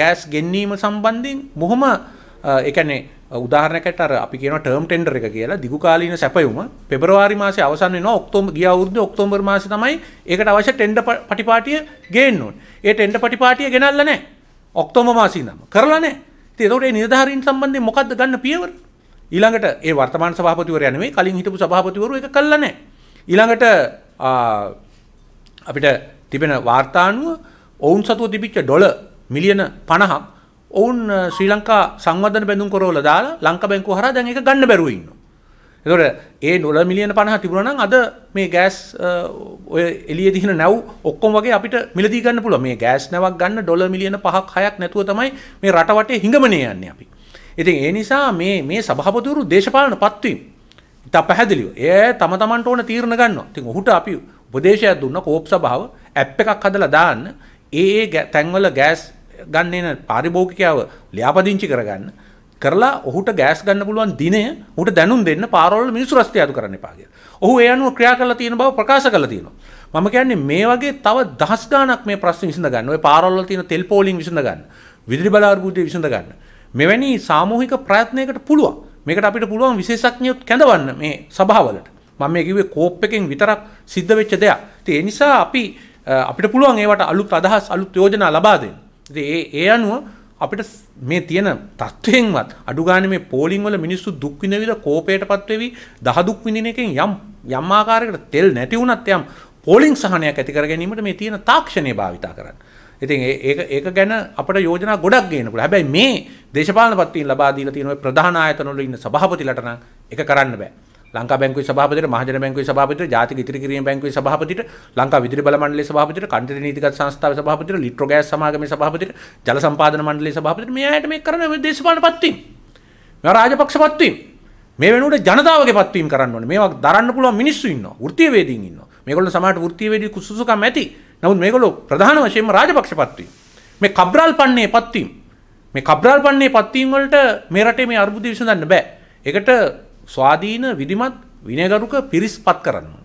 Gas ගෙන්වීම සම්බන්ධයෙන් බොහොම එකනේ උදාහරණකට අර අපි කියන ටර්ම් ටෙන්ඩර් එක කියලා දිගු කාලීන සැපයුම පෙබරවාරි මාසේ අවසන් වෙනවා ඔක්තෝබර් ගිය අවුරුද්දේ ඔක්තෝබර් මාසේ තමයි ඒකට අවශ්‍ය ටෙන්ඩර් පටිපාටිය ගේන්න ඕනේ. ඒ ටෙන්ඩර් පටිපාටිය ගෙනල්ලා නැහැ. ඔක්තෝබර් මාසේ ඉඳන්ම කරලා නැහැ. ඉතින් ඒතකොට මේ නිලධාරීන් සම්බන්ධයෙන් මොකද්ද ගන්න පියවර? ඊළඟට ඒ වර්තමාන සභාපතිවරයා නෙමෙයි කලින් හිටපු සභාපතිවරු ඒක කළා නැහැ. ඊළඟට අපිට තිබෙන වාර්තානුව ඔවුන් සතුව තිබිච්ච ඩොලර් මිලියන පණහක් ඔවුන් ශ්‍රී ලංකා සංවධන බැඳුම් කොරෝල දාලා ලංක බැංකු හර දැන් එක ගන්න බැරුවඉන්න. එතොට ඒ නොල මිලියන පණහ තිබුණනම් අද මේ ගෑස් ඔය එලිය දින නැව් ඔක්කොම වගේ අපිට මිලදී ගන්න පුළුව මේ ගෑස් නැවක් ගන්න ඩොල මිලියන පහක් හයක් නැතුව තමයි මේ රටවටේ හිඟමනය යන්න අපි. ඉතින් ඒ නිසා මේ මේ සභහපතුරු දේශපාලන පත්වීම ඉතා පැහැදිලිව ඒ තම තමන්ට ඕන තීරණ ගන්න තින් ඔහුට අපි උපදේශයක් දුන්න කෝප් සභාව ඇප් එකක් හදලා දාන්න ඒ තැන්වල ගෑස් ගන්න එන පාරිභෝගිකයාව ලියාපදිංචි කරගන්න කරලා ඔහුට ගෑස් ගන්න පුළුවන් දිනය ට දැනුම් දෙන්න පාරවල මිනිසු රස්තියාතු කරන්න පාගේ ඔහු ඒ අනුව ක්‍රියා කරලා තියෙන බව ප්‍රකාශ කළ තියෙනවා මම කියන්නේ මේ වගේ තව දහස් ගානක් මේ ප්‍රශ්න විසඳ ගන්න ඔය පාරවල තියෙන තෙල් පෝලිං විසඳ ගන්න විදුලි බල අර්බුදය විසඳ ගන්න මෙවැනි සාමූහික ප්‍රයත්නයකට පුළුවන් මේකට අපිට පුළුවන් විශේෂඥයොත් කැඳවන්න මේ සභාවලට මම මේ කිව්වේ කෝප් එකෙන් විතරක් සිද්ධ වෙච්ච දෙයක් ඒ නිසා අපි අපිට පුළුවන් ඒවට අලුත් අදහස් අලුත් යෝජනා ලබා දෙන්න. ඒ ඒ අනුව අපිට මේ තියෙන තත්ත්වයෙන්වත් අඩුගාන මේ පෝලිං වල මිනිස්සු දුක් විඳ විඳ කෝපයට පත් වෙවි දහ දුක් විඳින එකෙන් යම් යම් ආකාරයකට තෙල් නැති වුණත් යම් පෝලිං සහනයක් ඇති කර ගැනීමට මේ තියෙන තාක්ෂණය භාවිතා කරන්න. ඉතින් ඒක ඒක ගැන අපට යෝජනා ගොඩක් ගේන්න පුළුවන්. හැබැයි මේ දේශපාලන පත්වීම් ලබා දීලා තියෙන ওই ප්‍රධාන ආයතන වල ඉන්න සභාපතිලට නම් ඒක කරන්න බෑ. ලංකා බැංකුවේ සභාපතිට මහජන බැංකුවේ සභාපතිට ජාතික ඉතිරි කිරීම බැංකුවේ සභාපතිට ලංකා විදුලි බල මණ්ඩලයේ සභාපතිට කන්ටරි නීතිගත් සංස්ථාවේ සභාපතිට ලිට්‍රෝ ගෑස් සමාගමේ සභාපතිට ජල සම්පාදන මණ්ඩලයේ සභාපතිට මේ ඇයට මේ කරන මේ දේශපාලන පත්වීම් මේවා රාජපක්ෂ පත්වීම් මේ වෙනුවට ජනතාවගේ පත්වීම් කරන්න ඕනේ මේවා දරන්න පුළුවන් මිනිස්සු ඉන්නවා වෘත්තීයවේදීන් ඉන්නවා මේගොල්ලෝ සමහරට වෘත්තීයවේදී කුසුසුකම් ඇති නමුත් මේගොල්ලෝ ප්‍රධාන වශයෙන්ම රාජපක්ෂ පත්වීම් මේ කබ්‍රාල් පන්නේ පත්වීම් මේ කබ්‍රාල් පන්නේ පත්වීම් වලට මේ රටේ මේ අර්බුද විසඳන්න බෑ ඒකට ස්වාධීන විධිමත් විනයගරුක පිරිස් පත් කරන්න.